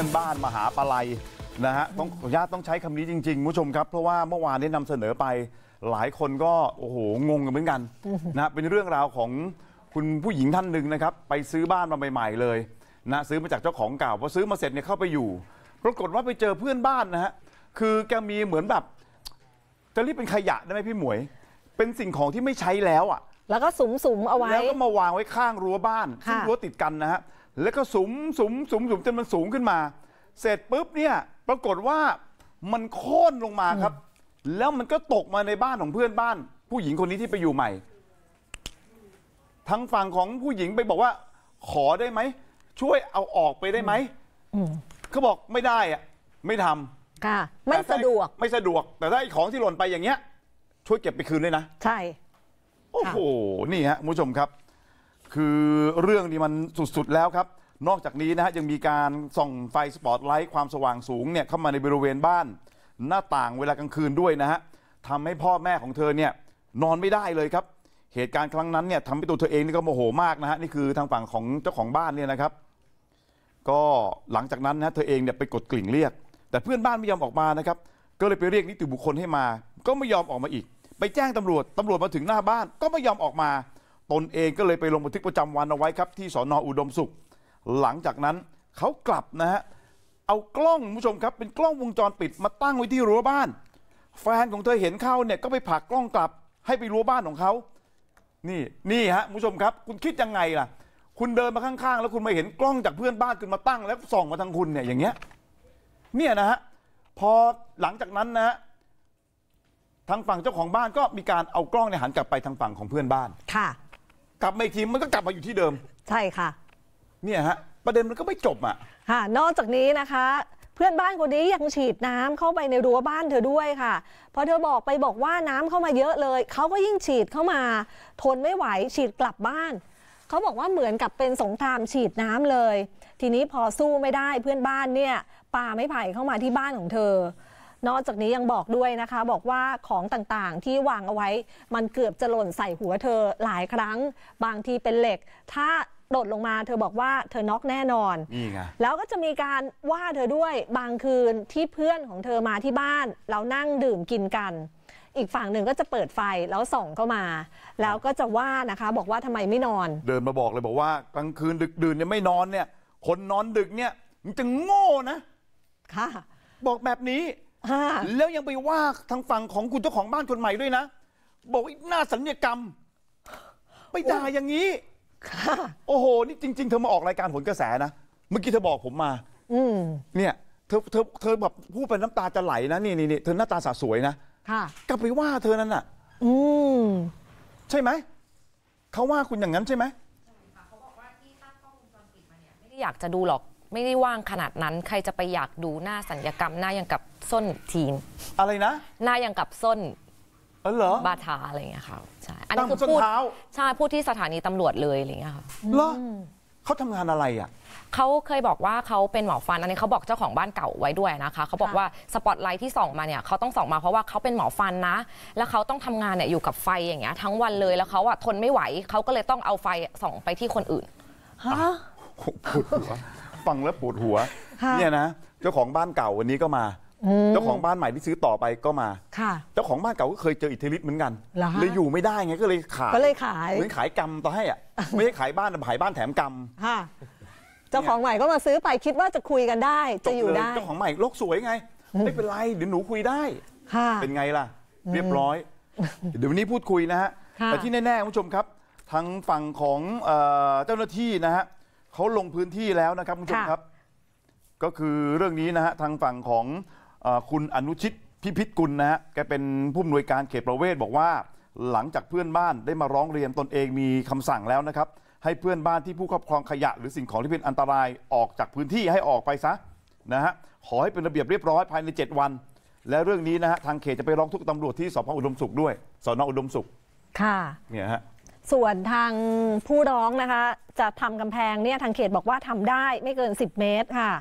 ื่อนบ้านมาหาปลาไหลนะฮะต้องนุญาตต้องใช้คำนี้จริงๆ ผู้ชมครับ เพราะว่าเมื่อวานได้นำเสนอไป หลายคนก็โอ้โหงงกันเหมือนกันนะ เป็นเรื่องราวของคุณผู้หญิงท่านหนึ่งนะครับ ไปซื้อบ้านมาใหม่ๆ เลยนะ ซื้อมาจากเจ้าของเก่า พอซื้อมาเสร็จเนี่ยเข้าไปอยู่ ปรากฏว่าไปเจอเพื่อนบ้านนะฮะ คือแกมีเหมือนแบบจะเรียกเป็นขยะได้ไหมพี่หมวย เป็นสิ่งของที่ไม่ใช้แล้วอ่ะแล้วก็สุมๆเอาไว้ แล้ว ก็มาวางไว้ข้างรั้วบ้านซึ่งรั้วติดกันนะฮะแล้วก็สุมสุมสุมสุมจนมันสูงขึ้นมา เสร็จปุ๊บเนี่ย ปรากฏว่ามันโค่นลงมาครับ แล้วมันก็ตกมาในบ้านของเพื่อนบ้าน ผู้หญิงคนนี้ที่ไปอยู่ใหม่ทางฝั่งของผู้หญิงไปบอกว่า ขอได้ไหม ช่วยเอาออกไปได้ไหมเขาบอกไม่ได้อะไม่ทำค่ะ ไม่สะดวกไม่สะดวกแต่ถ้าไอ้ของที่หล่นไปอย่างเงี้ย ช่วยเก็บไปคืนเลยนะใช่ โอ้โหนี่ฮะผู้ชมครับคือเรื่องนี้มันสุด ๆ แล้วครับ นอกจากนี้นะฮะยังมีการส่องไฟ สปอตไลท์ ความสว่างสูงเนี่ยเข้ามาในบริเวณบ้าน หน้าต่างเวลากลางคืนด้วยนะฮะทำให้พ่อแม่ของเธอเนี่ยนอนไม่ได้เลยครับเหตุการณ์ครั้งนั้นเนี่ยทำให้ตัวเธอเองนี่ก็โมโหมากนะฮะนี่คือทางฝั่งของเจ้าของบ้านเนี่ยนะครับ ก็หลังจากนั้นนะเธอเองเนี่ยไปกดกลิ่งเรียก แต่เพื่อนบ้านไม่ยอมออกมานะครับ ก็เลยไปเรียกนิติบุคคลให้มา ก็ไม่ยอมออกมาอีก ไปแจ้งตำรวจตำรวจมาถึงหน้าบ้านก็ไม่ยอมออกมาตนเอง ก็เลยไปลงบันทึกประจำวันเอาไว้ครับที่สอนออุดมสุข หลังจากนั้นเขากลับนะฮะ เอากล้องผู้ชมครับ เป็นกล้องวงจรปิดมาตั้งไว้ที่รั้วบ้าน แฟน ของเธอเห็นเข้าเนี่ยก็ไปผลักกล้องกลับให้ไปรั้วบ้านของเขานี่นี่ฮะผู้ชมครับ คุณคิดยังไงล่ะ คุณเดินมาข้างๆแล้วคุณมาเห็นกล้องจากเพื่อนบ้านคุณมาตั้ง แล้วส่องมาทางคุณเนี่ยอย่างเงี้ยเนี่ยนะฮะพอหลังจากนั้นนะฮะทางฝั่งเจ้าของบ้านก็มีการเอากล้องเนี่ยหันกลับไปทางฝั่งของเพื่อนบ้านค่ะกลับมาอีกทีมันก็กลับมาอยู่ที่เดิม ใช่ค่ะ เนี่ยฮะประเด็นมันก็ไม่จบอ่ะค่ะนอกจากนี้นะคะ เพื่อนบ้านคนนี้ยังฉีดน้ำเข้าไปในรั้วบ้านเธอด้วยค่ะพอเธอบอกไปบอกว่าน้ำเข้ามาเยอะเลย เขาก็ยิ่งฉีดเข้ามา ทนไม่ไหวฉีดกลับบ้าน เขาบอกว่าเหมือนกับเป็นสงครามฉีดน้ำเลย ทีนี้พอสู้ไม่ได้ เพื่อนบ้านเนี่ยปาไม่ไผ่เข้ามาที่บ้านของเธอนอกจากนี้ยังบอกด้วยนะคะ บอกว่าของต่างๆที่วางเอาไว้ มันเกือบจะหล่นใส่หัวเธอหลายครั้ง บางทีเป็นเหล็ก ถ้าโดดลงมา เธอบอกว่าเธอน็อกแน่นอนนี่ไงแล้วก็จะมีการว่าเธอด้วยบางคืนที่เพื่อนของเธอมาที่บ้านเรานั่งดื่มกินกัน อีกฝั่งหนึ่งก็จะเปิดไฟแล้วส่องเข้ามา แล้วก็จะว่านะคะ บอกว่าทำไมไม่นอน เดินมาบอกเลยบอกว่ากลางคืนดึกดื่นเนี่ยไม่นอนเนี่ย คนนอนดึกเนี่ย มันจะโง่นะค่ะบอกแบบนี้แล้วยังไปว่าทางฝั่งของคุณเจ้าของบ้านคนใหม่ด้วยนะบอกอีกหน้าสัญญกรรมไปด่าอย่างนี้โอ้โหนี่จริงๆ เธอมาออกรายการผลกระแสนะเมื่อกี้เธอบอกผมมาอืเนี่ย เธอเธอเธอแบบพูดเป็นน้ำตาจะไหลนะนี่นี่เธอหน้าตาสาสวยนะค่ะกลับไปว่าเธอนั้นอ่ะอืมใช่ไหมเขาว่าคุณอย่างนั้นใช่ไหมเขาบอกว่าที่ตั้งกล้องวงจรปิดมาเนี่ยไม่ได้อยากจะดูหรอกไม่ได้ว่างขนาดนั้นใครจะไปอยากดูหน้าสัญญกรรม หน้ายังกับส้นทีม อะไรนะหน้ายังกับส้นเออเหรอบาทาอะไรอย่างเงี้ยค่ะใช่อันนี้คือพูดใช่พูดที่สถานีตำรวจเลยอะไรอย่างเงี้ยค่ะเหรอเขาทำงานอะไรอ่ะเขาเคยบอกว่าเขาเป็นหมอฟันอันนี้เขาบอกเจ้าของบ้านเก่าไว้ด้วยนะคะเขาบอกว่าสปอตไลท์ที่ส่องมาเนี่ยเขาต้องส่องมาเพราะว่าเขาเป็นหมอฟันนะแล้วเขาต้องทำงานเนี่ยอยู่กับไฟอย่างเงี้ย ทั้งวันเลยแล้วเขาอะทนไม่ไหวเขาก็เลยต้องเอาไฟส่องไปที่คนอื่นฮะฟังแล้วปวดหัวเนี่ยนะเจ้าของบ้านเก่าวันนี้ก็มาเจ้าของบ้านใหม่ที่ซื้อต่อไปก็มาเจ้าของบ้านเก่าก็เคยเจออิทธิฤทธิ์เหมือนกันเลยอยู่ไม่ได้ไงก็เลยขายก็เลยขายเหมือนขายกรรมต่อให้อ่ะไม่ใช่ขายบ้านขายบ้านแถมกรรมเจ้าของใหม่ก็มาซื้อไปคิดว่าจะคุยกันได้ จะอยู่ได้เจ้าของใหม่โลกสวยไงไม่เป็นไรเดี๋ยวหนูคุยได้เป็นไงล่ะ เรียบร้อยเดี๋ยววันนี้พูดคุยนะฮะแต่ที่แน่ๆคุณผู้ชมครับทางฝั่งของเจ้าหน้าที่นะฮะเขาลงพื้นที่แล้วนะครับคุณผู้ชมครับ ก็คือเรื่องนี้นะฮะทางฝั่งของอคุณอนุชิตพิพิธกุลนะฮะแกเป็นผู้อำนวยการเขตประเวศบอกว่าหลังจากเพื่อนบ้านได้มาร้องเรียนตนเองมีคำสั่งแล้วนะครับ ให้เพื่อนบ้านที่ผู้ครอบครองขยะ หรือสิ่งของที่เป็นอันตรายออกจากพื้นที่ให้ออกไปซะนะฮะขอให้เป็นระเบียบเรียบร้อยภายใน 7 วัน และเรื่องนี้นะฮะทางเขตจะไปร้องทุกตํตำรวจที่สพอุดมสุขด้วยสนอุดมสุข ค่ะเนี่ยฮะส่วนทางผู้ร้องนะคะ จะทำกำแพงเนี่ย ทางเขตบอกว่าทำได้ไม่เกิน10เมตรค่ะ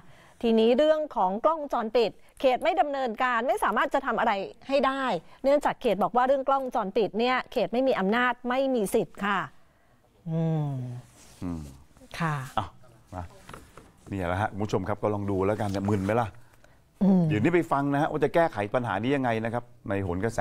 ทีนี้เรื่องของกล้องจรปิดเขตไม่ดำเนินการไม่สามารถจะทำอะไรให้ได้ เนื่องจากเขตบอกว่าเรื่องกล้องจรปิดเนี่ยเขตไม่มีอำนาจไม่มีสิทธิ์ค่ะอืมอืมค่ะอ้าวมาเนี่ยแหละฮะคุณผู้ชมครับก็ลองดูแล้วกันมึนไหมล่ะอยมเดนี้ไปฟังนะฮะ ว่าจะแก้ไขปัญหานี้ยังไงนะครับในโหนกระแส